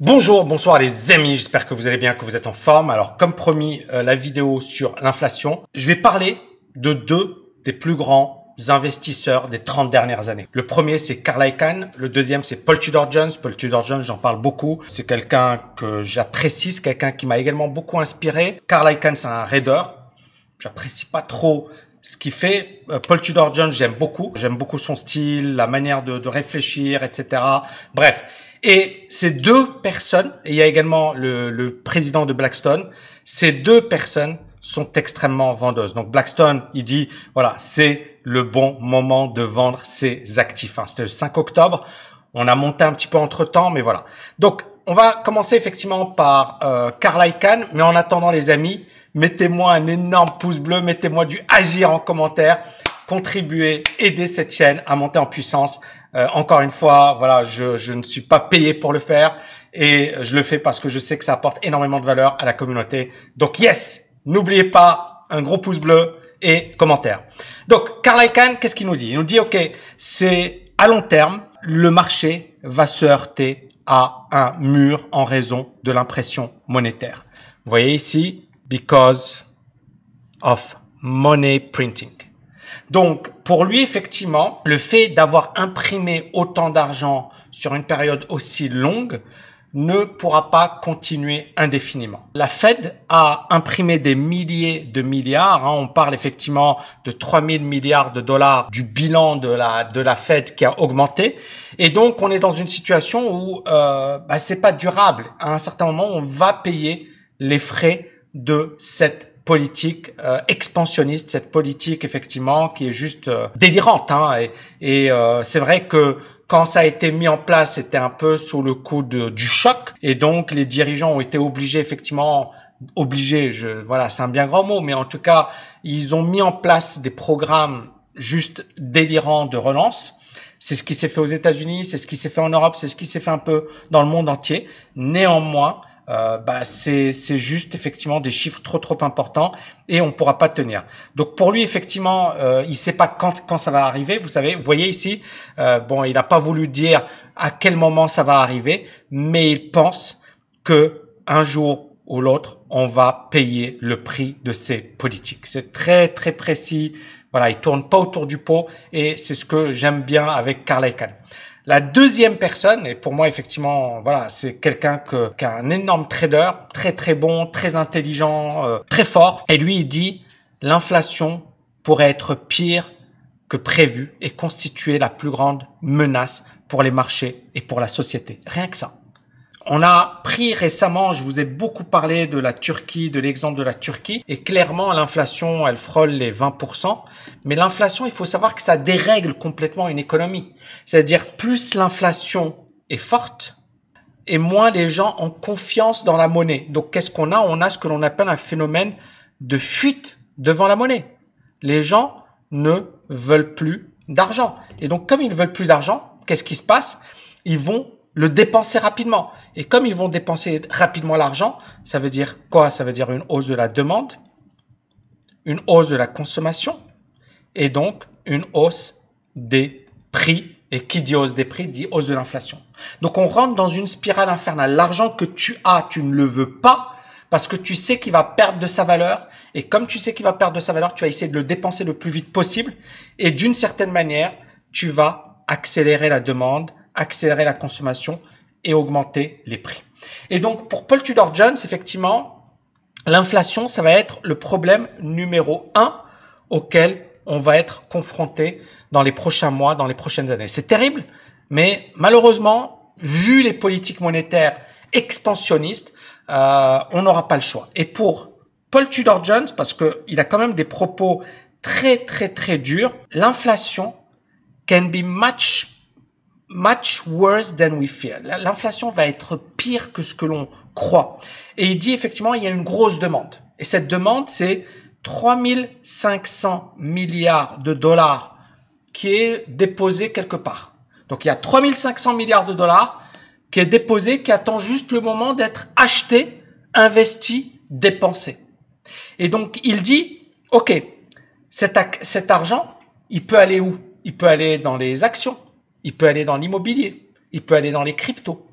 Bonjour, bonsoir les amis, j'espère que vous allez bien, que vous êtes en forme. Alors comme promis, euh, la vidéo sur l'inflation, je vais parler de deux des plus grands investisseurs des 30 dernières années. Le premier c'est Carl Icahn, le deuxième c'est Paul Tudor Jones. Paul Tudor Jones, j'en parle beaucoup, c'est quelqu'un que j'apprécie, c'est quelqu'un qui m'a également beaucoup inspiré. Carl Icahn c'est un raider, j'apprécie pas trop ce qu'il fait. Euh, Paul Tudor Jones, j'aime beaucoup. J'aime beaucoup son style, la manière de, de réfléchir, etc. Bref, et ces deux personnes, et il y a également le, président de Blackstone, ces deux personnes sont extrêmement vendeuses. Donc Blackstone, il dit, voilà, c'est le bon moment de vendre ses actifs. Hein. C'était le 5 octobre. On a monté un petit peu entre temps, mais voilà. Donc, on va commencer effectivement par euh, Carl Icahn, mais en attendant les amis, mettez-moi un énorme pouce bleu, mettez-moi du agir en commentaire, contribuez, aidez cette chaîne à monter en puissance. Euh, encore une fois, voilà, je, je, ne suis pas payé pour le faire et je le fais parce que je sais que ça apporte énormément de valeur à la communauté. Donc yes, n'oubliez pas un gros pouce bleu et commentaire. Donc Carl Icahn, qu'est-ce qu'il nous dit Il nous dit ok, c'est à long terme, le marché va se heurter à un mur en raison de l'impression monétaire. Vous voyez ici because of money printing. Donc, pour lui, effectivement, le fait d'avoir imprimé autant d'argent sur une période aussi longue ne pourra pas continuer indéfiniment. La Fed a imprimé des milliers de milliards. Hein. on parle effectivement de 3000 milliards de dollars du bilan de la de la Fed qui a augmenté. Et donc on est dans une situation où euh, bah, c'est pas durable. À un certain moment, on va payer les frais de cette politique euh, expansionniste, cette politique effectivement qui est juste euh, délirante. Hein, et, et euh, c'est vrai que quand ça a été mis en place, c'était un peu sous le coup de, du choc, et donc les dirigeants ont été obligés effectivement obligés. Je, voilà, c'est un bien grand mot, mais en tout cas, ils ont mis en place des programmes juste délirants de relance. C'est ce qui s'est fait aux États-Unis, c'est ce qui s'est fait en Europe, c'est ce qui s'est fait un peu dans le monde entier. Néanmoins, euh, bah, c'est juste effectivement des chiffres trop trop importants et on pourra pas tenir. Donc pour lui effectivement, euh, il sait pas quand ça va arriver. Vous savez, vous voyez ici, euh, bon, il n'a pas voulu dire à quel moment ça va arriver, mais il pense que un jour ou l'autre, on va payer le prix de ces politiques. C'est très très précis. Voilà, il tourne pas autour du pot et c'est ce que j'aime bien avec Carl Icahn. La deuxième personne, et pour moi effectivement, voilà, c'est quelqu'un que, qui a un énorme trader, très très bon, très intelligent, euh, très fort. Et lui, il dit, l'inflation pourrait être pire que prévu et constituer la plus grande menace pour les marchés et pour la société. Rien que ça. On a pris récemment, je vous ai beaucoup parlé de la Turquie, de l'exemple de la Turquie, et clairement l'inflation, elle frôle les 20%, mais l'inflation, il faut savoir que ça dérègle complètement une économie. C'est-à-dire plus l'inflation est forte, et moins les gens ont confiance dans la monnaie. Donc qu'est-ce qu'on a On a ce que l'on appelle un phénomène de fuite devant la monnaie. Les gens ne veulent plus d'argent. Et donc comme ils ne veulent plus d'argent, qu'est-ce qui se passe Ils vont le dépenser rapidement. Et comme ils vont dépenser rapidement l'argent, ça veut dire quoi Ça veut dire une hausse de la demande, une hausse de la consommation et donc une hausse des prix. Et qui dit hausse des prix dit hausse de l'inflation. Donc on rentre dans une spirale infernale. L'argent que tu as, tu ne le veux pas parce que tu sais qu'il va perdre de sa valeur. Et comme tu sais qu'il va perdre de sa valeur, tu vas essayer de le dépenser le plus vite possible. Et d'une certaine manière, tu vas accélérer la demande, accélérer la consommation et augmenter les prix. Et donc, pour Paul Tudor Jones, effectivement, l'inflation, ça va être le problème numéro un auquel on va être confronté dans les prochains mois, dans les prochaines années. C'est terrible, mais malheureusement, vu les politiques monétaires expansionnistes, euh, on n'aura pas le choix. Et pour Paul Tudor Jones, parce qu'il a quand même des propos très très très durs, l'inflation can be much much worse than we fear ». L'inflation va être pire que ce que l'on croit. Et il dit effectivement, il y a une grosse demande. Et cette demande, c'est 3500 milliards de dollars qui est déposé quelque part. Donc il y a 3500 milliards de dollars qui est déposé, qui attend juste le moment d'être acheté, investi, dépensé. Et donc il dit, OK, cet, cet argent, il peut aller où Il peut aller dans les actions, il peut aller dans l'immobilier, il peut aller dans les cryptos,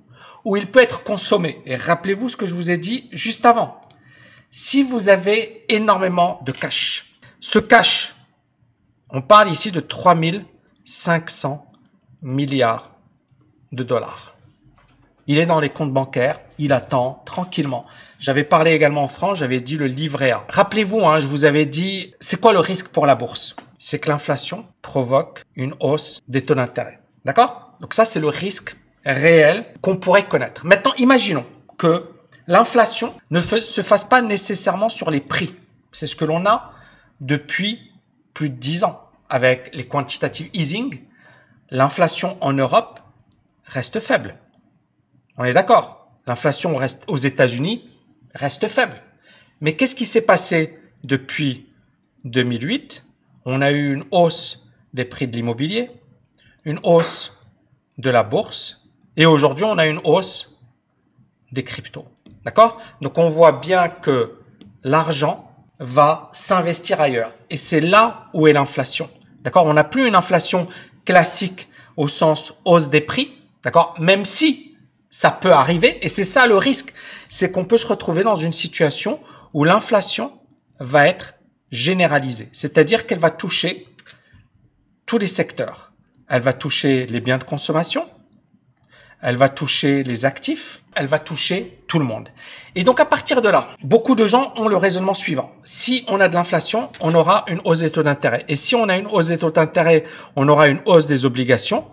ou il peut être consommé. Et rappelez-vous ce que je vous ai dit juste avant. Si vous avez énormément de cash, ce cash, on parle ici de 3500 milliards de dollars. Il est dans les comptes bancaires, il attend tranquillement. J'avais parlé également en France, j'avais dit le livret A. Rappelez-vous, hein, je vous avais dit, c'est quoi le risque pour la bourse C'est que l'inflation provoque une hausse des taux d'intérêt. D'accord Donc ça, c'est le risque réel qu'on pourrait connaître. Maintenant, imaginons que l'inflation ne se fasse pas nécessairement sur les prix. C'est ce que l'on a depuis plus de 10 ans avec les quantitative easing. L'inflation en Europe reste faible. On est d'accord. L'inflation aux États-Unis reste faible. Mais qu'est-ce qui s'est passé depuis 2008 On a eu une hausse des prix de l'immobilier, une hausse de la bourse et aujourd'hui on a une hausse des cryptos. D'accord Donc on voit bien que l'argent va s'investir ailleurs et c'est là où est l'inflation. D'accord On n'a plus une inflation classique au sens hausse des prix, d'accord Même si ça peut arriver et c'est ça le risque, c'est qu'on peut se retrouver dans une situation où l'inflation va être généralisée, c'est-à-dire qu'elle va toucher tous les secteurs. Elle va toucher les biens de consommation, elle va toucher les actifs, elle va toucher tout le monde. Et donc à partir de là, beaucoup de gens ont le raisonnement suivant. Si on a de l'inflation, on aura une hausse des taux d'intérêt. Et si on a une hausse des taux d'intérêt, on aura une hausse des obligations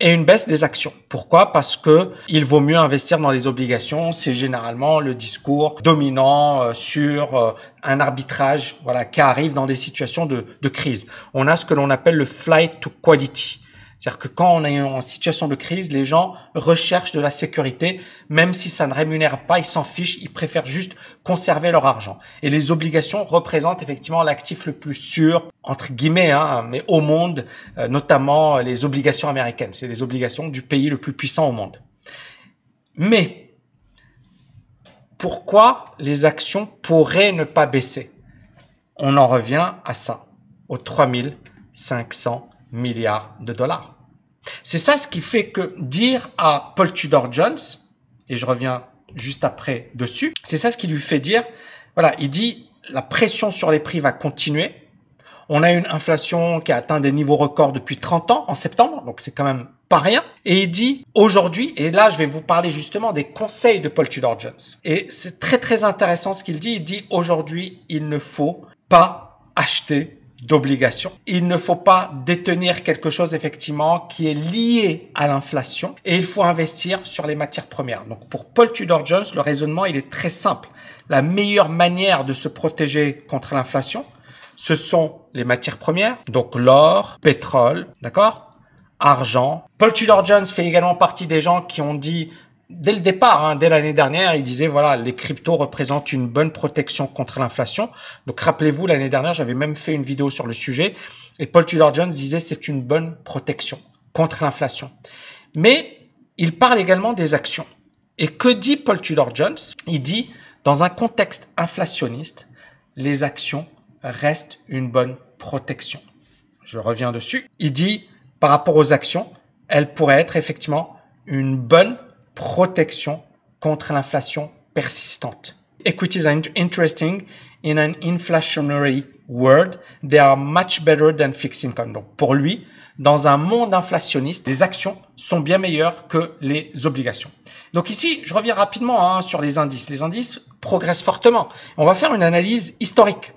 et une baisse des actions. Pourquoi Parce que il vaut mieux investir dans les obligations, c'est généralement le discours dominant euh, sur euh, un arbitrage voilà qui arrive dans des situations de, de crise. On a ce que l'on appelle le flight to quality. C'est-à-dire que quand on est en situation de crise, les gens recherchent de la sécurité, même si ça ne rémunère pas, ils s'en fichent, ils préfèrent juste conserver leur argent. Et les obligations représentent effectivement l'actif le plus sûr, entre guillemets, hein, mais au monde, euh, notamment les obligations américaines. C'est les obligations du pays le plus puissant au monde. Mais pourquoi les actions pourraient ne pas baisser On en revient à ça, aux 3500 milliards de dollars. C'est ça ce qui fait que dire à Paul Tudor Jones, et je reviens juste après dessus, c'est ça ce qui lui fait dire, voilà, il dit la pression sur les prix va continuer. On a une inflation qui a atteint des niveaux records depuis 30 ans en septembre, donc c'est quand même pas rien. Et il dit aujourd'hui, et là je vais vous parler justement des conseils de Paul Tudor Jones. Et c'est très très intéressant ce qu'il dit. Il dit aujourd'hui, il ne faut pas acheter d'obligation. Il ne faut pas détenir quelque chose effectivement qui est lié à l'inflation et il faut investir sur les matières premières. Donc pour Paul Tudor Jones, le raisonnement il est très simple. La meilleure manière de se protéger contre l'inflation, ce sont les matières premières, donc l'or, pétrole, d'accord, argent. Paul Tudor Jones fait également partie des gens qui ont dit dès le départ, hein, dès l'année dernière, il disait voilà, les cryptos représentent une bonne protection contre l'inflation. Donc rappelez-vous, l'année dernière, j'avais même fait une vidéo sur le sujet et Paul Tudor Jones disait c'est une bonne protection contre l'inflation. Mais il parle également des actions. Et que dit Paul Tudor Jones Il dit dans un contexte inflationniste, les actions restent une bonne protection. Je reviens dessus. Il dit par rapport aux actions, elles pourraient être effectivement une bonne protection contre l'inflation persistante. Equities are interesting in an inflationary world. They are much better than fixed income. Donc, pour lui, dans un monde inflationniste, les actions sont bien meilleures que les obligations. Donc ici, je reviens rapidement hein, sur les indices. Les indices progressent fortement. On va faire une analyse historique.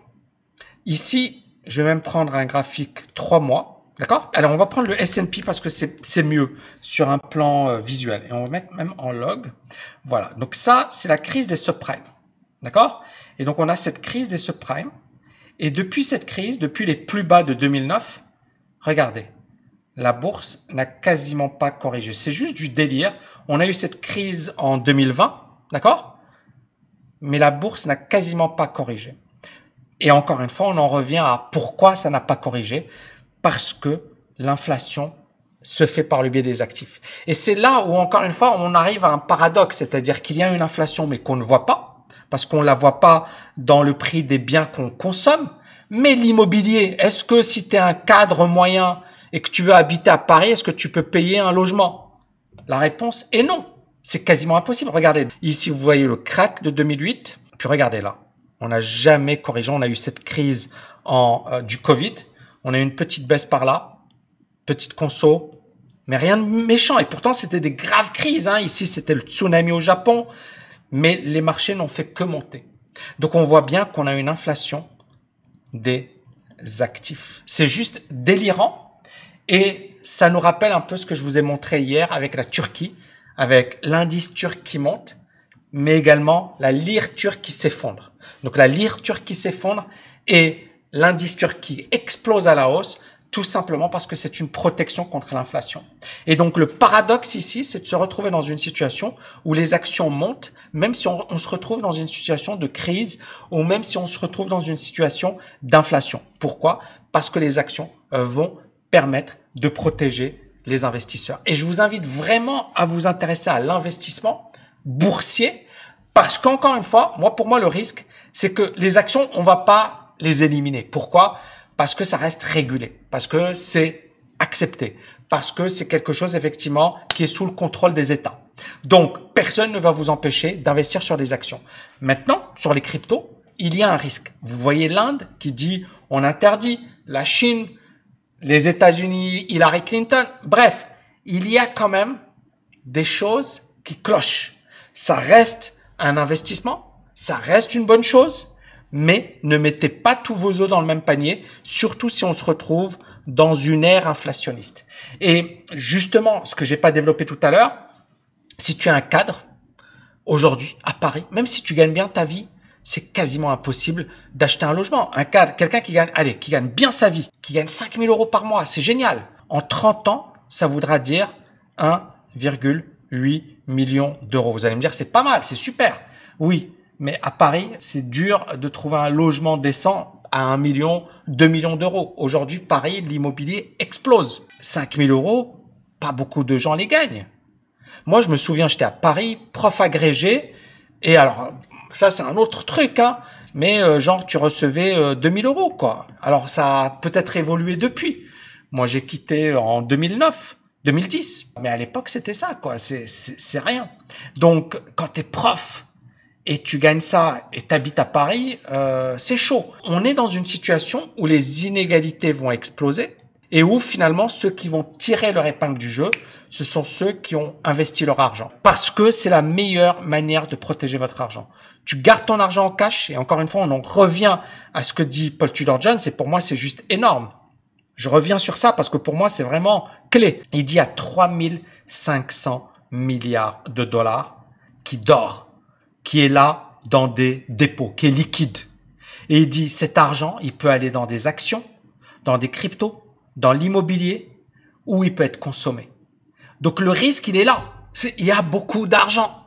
Ici, je vais même prendre un graphique 3 mois. D'accord Alors, on va prendre le S&P parce que c'est mieux sur un plan euh, visuel. Et on va mettre même en log. Voilà. Donc ça, c'est la crise des subprimes. D'accord Et donc, on a cette crise des subprimes. Et depuis cette crise, depuis les plus bas de 2009, regardez, la bourse n'a quasiment pas corrigé. C'est juste du délire. On a eu cette crise en 2020, d'accord Mais la bourse n'a quasiment pas corrigé. Et encore une fois, on en revient à pourquoi ça n'a pas corrigé parce que l'inflation se fait par le biais des actifs. Et c'est là où, encore une fois, on arrive à un paradoxe, c'est-à-dire qu'il y a une inflation mais qu'on ne voit pas, parce qu'on ne la voit pas dans le prix des biens qu'on consomme. Mais l'immobilier, est-ce que si tu es un cadre moyen et que tu veux habiter à Paris, est-ce que tu peux payer un logement La réponse est non. C'est quasiment impossible. Regardez, ici, vous voyez le crack de 2008. Puis regardez là, on n'a jamais corrigé, on a eu cette crise en, euh, du Covid on a une petite baisse par là, petite conso, mais rien de méchant. Et pourtant, c'était des graves crises. Hein. Ici, c'était le tsunami au Japon, mais les marchés n'ont fait que monter. Donc, on voit bien qu'on a une inflation des actifs. C'est juste délirant. Et ça nous rappelle un peu ce que je vous ai montré hier avec la Turquie, avec l'indice turc qui monte, mais également la lire turque qui s'effondre. Donc, la lire turque qui s'effondre et l'indice Turquie explose à la hausse, tout simplement parce que c'est une protection contre l'inflation. Et donc le paradoxe ici, c'est de se retrouver dans une situation où les actions montent, même si on, se retrouve dans une situation de crise ou même si on se retrouve dans une situation d'inflation. Pourquoi Parce que les actions euh, vont permettre de protéger les investisseurs. Et je vous invite vraiment à vous intéresser à l'investissement boursier, parce qu'encore une fois, moi pour moi le risque, c'est que les actions, on va pas les éliminer. Pourquoi Parce que ça reste régulé, parce que c'est accepté, parce que c'est quelque chose effectivement qui est sous le contrôle des États. Donc, personne ne va vous empêcher d'investir sur des actions. Maintenant, sur les cryptos, il y a un risque. Vous voyez l'Inde qui dit on interdit, la Chine, les États-Unis, Hillary Clinton, bref, il y a quand même des choses qui clochent. Ça reste un investissement, ça reste une bonne chose, mais ne mettez pas tous vos œufs dans le même panier, surtout si on se retrouve dans une ère inflationniste. Et justement, ce que j'ai pas développé tout à l'heure, si tu es un cadre aujourd'hui à Paris, même si tu gagnes bien ta vie, c'est quasiment impossible d'acheter un logement. Un cadre, quelqu'un qui gagne, allez, qui gagne bien sa vie, qui gagne 5000 euros par mois, c'est génial. En 30 ans, ça voudra dire 1,8 million d'euros. Vous allez me dire, c'est pas mal, c'est super. Oui, mais à Paris, c'est dur de trouver un logement décent à 1 million, 2 millions d'euros. Aujourd'hui, Paris, l'immobilier explose. 5 000 euros, pas beaucoup de gens les gagnent. Moi, je me souviens, j'étais à Paris, prof agrégé, et alors, ça, c'est un autre truc, hein, mais euh, genre, tu recevais 2000 euh, euros, quoi. Alors, ça a peut-être évolué depuis. Moi, j'ai quitté euh, en 2009. 2010. Mais à l'époque, c'était ça, quoi. C'est rien. Donc, quand t'es prof, et tu gagnes ça et t'habites à Paris, euh, c'est chaud. On est dans une situation où les inégalités vont exploser et où finalement ceux qui vont tirer leur épingle du jeu, ce sont ceux qui ont investi leur argent. Parce que c'est la meilleure manière de protéger votre argent. Tu gardes ton argent en cash et encore une fois, on en revient à ce que dit Paul Tudor Jones et pour moi, c'est juste énorme. Je reviens sur ça parce que pour moi, c'est vraiment clé. Il dit à 3500 milliards de dollars qui dort qui est là dans des dépôts, qui est liquide. Et il dit, cet argent, il peut aller dans des actions, dans des cryptos, dans l'immobilier, ou il peut être consommé. Donc le risque, il est là. il y a beaucoup d'argent.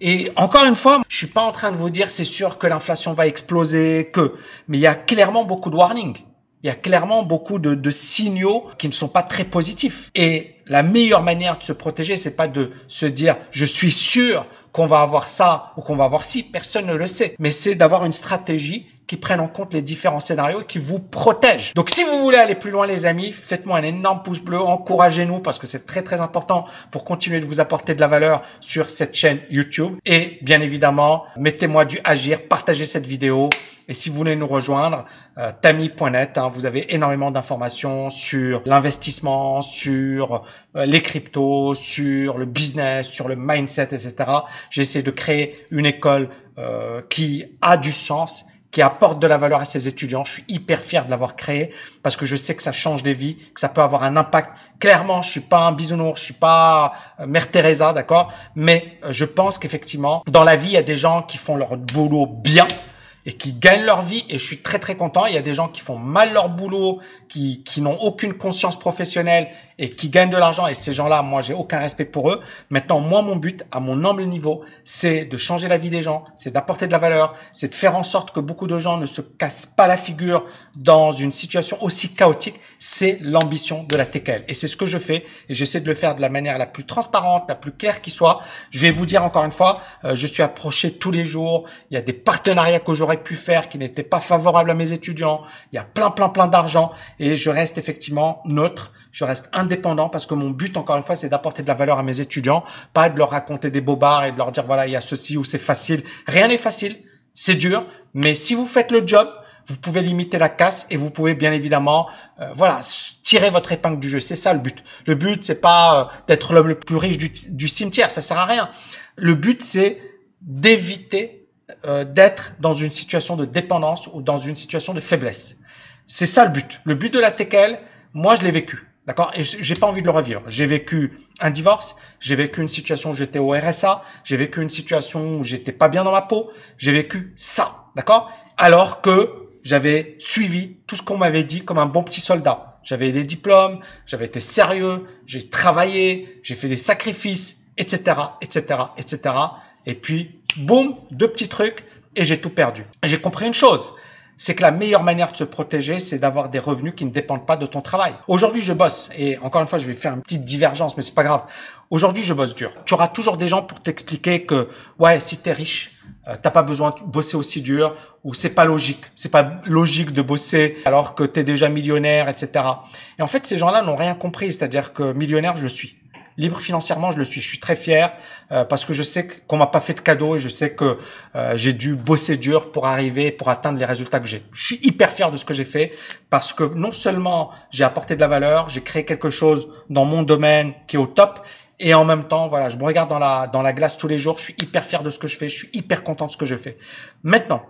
Et encore une fois, je suis pas en train de vous dire c'est sûr que l'inflation va exploser, que, mais il y a clairement beaucoup de warnings. Il y a clairement beaucoup de, de signaux qui ne sont pas très positifs. Et la meilleure manière de se protéger, c'est pas de se dire je suis sûr qu'on va avoir ça ou qu'on va avoir ci, personne ne le sait. Mais c'est d'avoir une stratégie qui prennent en compte les différents scénarios et qui vous protègent. Donc si vous voulez aller plus loin les amis, faites-moi un énorme pouce bleu, encouragez-nous parce que c'est très très important pour continuer de vous apporter de la valeur sur cette chaîne YouTube. Et bien évidemment, mettez-moi du agir, partagez cette vidéo. Et si vous voulez nous rejoindre, euh, tami.net, hein, vous avez énormément d'informations sur l'investissement, sur euh, les cryptos, sur le business, sur le mindset, etc. J'ai essayé de créer une école euh, qui a du sens qui apporte de la valeur à ses étudiants. Je suis hyper fier de l'avoir créé parce que je sais que ça change des vies, que ça peut avoir un impact. Clairement, je suis pas un bisounours, je suis pas euh, Mère Teresa, d'accord Mais euh, je pense qu'effectivement, dans la vie, il y a des gens qui font leur boulot bien et qui gagnent leur vie et je suis très très content. Il y a des gens qui font mal leur boulot, qui, qui n'ont aucune conscience professionnelle et qui gagnent de l'argent. Et ces gens-là, moi, j'ai aucun respect pour eux. Maintenant, moi, mon but, à mon humble niveau, c'est de changer la vie des gens, c'est d'apporter de la valeur, c'est de faire en sorte que beaucoup de gens ne se cassent pas la figure dans une situation aussi chaotique. C'est l'ambition de la TKL. Et c'est ce que je fais. Et j'essaie de le faire de la manière la plus transparente, la plus claire qui soit. Je vais vous dire encore une fois, euh, je suis approché tous les jours. Il y a des partenariats que j'aurais pu faire qui n'étaient pas favorables à mes étudiants. Il y a plein, plein, plein d'argent. Et je reste effectivement neutre je reste indépendant parce que mon but, encore une fois, c'est d'apporter de la valeur à mes étudiants, pas de leur raconter des bobards et de leur dire voilà, il y a ceci ou c'est facile. Rien n'est facile, c'est dur, mais si vous faites le job, vous pouvez limiter la casse et vous pouvez bien évidemment, euh, voilà, tirer votre épingle du jeu. C'est ça le but. Le but, c'est pas euh, d'être l'homme le plus riche du, cimetière, ça sert à rien. Le but, c'est d'éviter euh, d'être dans une situation de dépendance ou dans une situation de faiblesse. C'est ça le but. Le but de la TKL, moi, je l'ai vécu. D'accord Et j'ai pas envie de le revivre. J'ai vécu un divorce, j'ai vécu une situation où j'étais au RSA, j'ai vécu une situation où j'étais pas bien dans ma peau, j'ai vécu ça. D'accord Alors que j'avais suivi tout ce qu'on m'avait dit comme un bon petit soldat. J'avais des diplômes, j'avais été sérieux, j'ai travaillé, j'ai fait des sacrifices, etc., etc., etc. Et puis, boum, deux petits trucs et j'ai tout perdu. et J'ai compris une chose, c'est que la meilleure manière de se protéger, c'est d'avoir des revenus qui ne dépendent pas de ton travail. Aujourd'hui, je bosse et encore une fois, je vais faire une petite divergence, mais c'est pas grave. Aujourd'hui, je bosse dur. Tu auras toujours des gens pour t'expliquer que ouais, si t'es riche, euh, t'as pas besoin de bosser aussi dur ou c'est pas logique. C'est pas logique de bosser alors que t'es déjà millionnaire, etc. Et en fait, ces gens-là n'ont rien compris, c'est-à-dire que millionnaire, je le suis libre financièrement, je le suis. Je suis très fier euh, parce que je sais qu'on m'a pas fait de cadeau et je sais que euh, j'ai dû bosser dur pour arriver, pour atteindre les résultats que j'ai. Je suis hyper fier de ce que j'ai fait parce que non seulement j'ai apporté de la valeur, j'ai créé quelque chose dans mon domaine qui est au top et en même temps, voilà, je me regarde dans la dans la glace tous les jours. Je suis hyper fier de ce que je fais. Je suis hyper content de ce que je fais. Maintenant,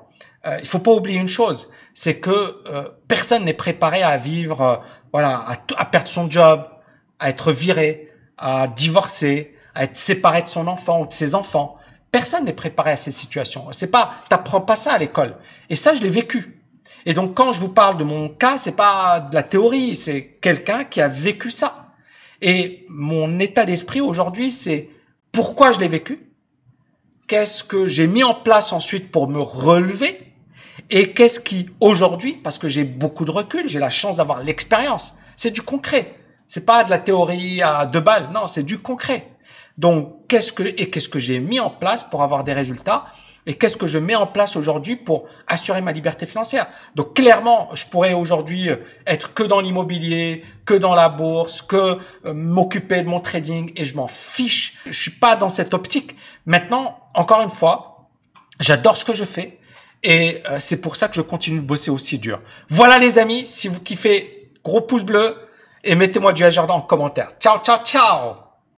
euh, il faut pas oublier une chose, c'est que euh, personne n'est préparé à vivre, voilà, à, à perdre son job, à être viré, à divorcer, à être séparé de son enfant ou de ses enfants. Personne n'est préparé à ces situations. C'est pas, t'apprends pas ça à l'école. Et ça, je l'ai vécu. Et donc, quand je vous parle de mon cas, c'est pas de la théorie, c'est quelqu'un qui a vécu ça. Et mon état d'esprit aujourd'hui, c'est pourquoi je l'ai vécu, qu'est-ce que j'ai mis en place ensuite pour me relever, et qu'est-ce qui, aujourd'hui, parce que j'ai beaucoup de recul, j'ai la chance d'avoir l'expérience, c'est du concret. C'est pas de la théorie à deux balles, non, c'est du concret. Donc, qu'est-ce que et qu'est-ce que j'ai mis en place pour avoir des résultats et qu'est-ce que je mets en place aujourd'hui pour assurer ma liberté financière Donc clairement, je pourrais aujourd'hui euh, être que dans l'immobilier, que dans la bourse, que euh, m'occuper de mon trading et je m'en fiche. Je suis pas dans cette optique. Maintenant, encore une fois, j'adore ce que je fais et euh, c'est pour ça que je continue de bosser aussi dur. Voilà les amis, si vous kiffez, gros pouce bleu, et mettez-moi du dans en commentaire. Ciao, ciao, ciao